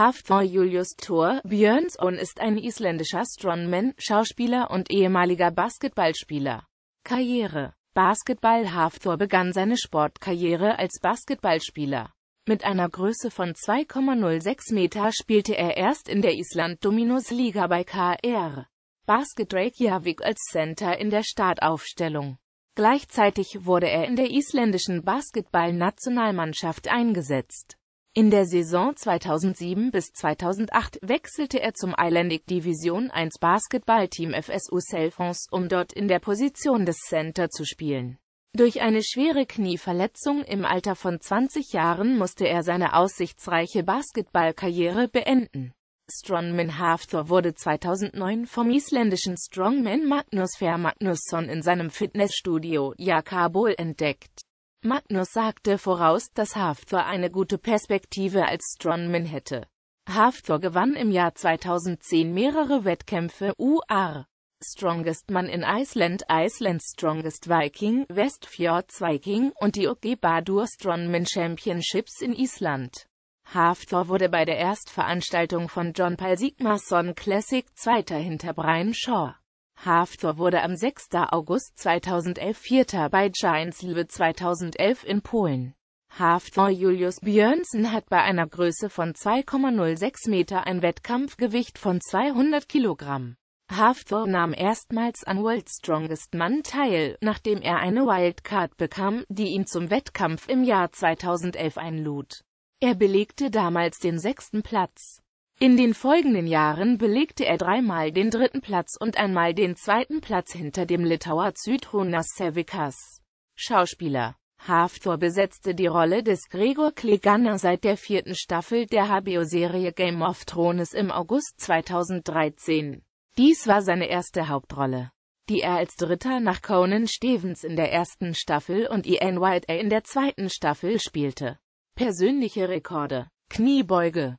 Haftfonds Julius Thor Björnsson ist ein isländischer Strongman, Schauspieler und ehemaliger Basketballspieler. Karriere Basketball Hafthor begann seine Sportkarriere als Basketballspieler. Mit einer Größe von 2,06 Meter spielte er erst in der Island Dominus Liga bei KR. Basket Reykjavik als Center in der Startaufstellung. Gleichzeitig wurde er in der isländischen Basketballnationalmannschaft eingesetzt. In der Saison 2007 bis 2008 wechselte er zum Islandic Division 1 Basketballteam FSU Selfons, um dort in der Position des Center zu spielen. Durch eine schwere Knieverletzung im Alter von 20 Jahren musste er seine aussichtsreiche Basketballkarriere beenden. Strongman Hafthor wurde 2009 vom isländischen Strongman Magnus Fer Magnusson in seinem Fitnessstudio Jakabol entdeckt. Magnus sagte voraus, dass Haftor eine gute Perspektive als Strongman hätte. Haftor gewann im Jahr 2010 mehrere Wettkämpfe UR. Strongest Man in Iceland, Iceland Strongest Viking, Westfjords Viking und die OG Badur Strongman Championships in Island. Haftor wurde bei der Erstveranstaltung von John Paul Sigmarsson Classic Zweiter hinter Brian Shaw. Hafthor wurde am 6. August 2011 Vierter bei Giants Liebe 2011 in Polen. Hafthor Julius Björnsen hat bei einer Größe von 2,06 Meter ein Wettkampfgewicht von 200 Kilogramm. Hafthor nahm erstmals an World Strongest Man teil, nachdem er eine Wildcard bekam, die ihn zum Wettkampf im Jahr 2011 einlud. Er belegte damals den sechsten Platz. In den folgenden Jahren belegte er dreimal den dritten Platz und einmal den zweiten Platz hinter dem Litauer Zytronas Sevikas. Schauspieler Haftor besetzte die Rolle des Gregor Kleganer seit der vierten Staffel der HBO-Serie Game of Thrones im August 2013. Dies war seine erste Hauptrolle, die er als Dritter nach Conan Stevens in der ersten Staffel und Ian White in der zweiten Staffel spielte. Persönliche Rekorde Kniebeuge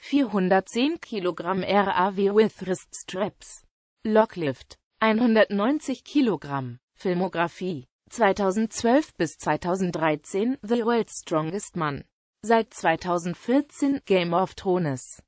410 kg RAW with Wrist Straps. Locklift. 190 kg. Filmografie. 2012 bis 2013 The World's Strongest Man. Seit 2014 Game of Thrones.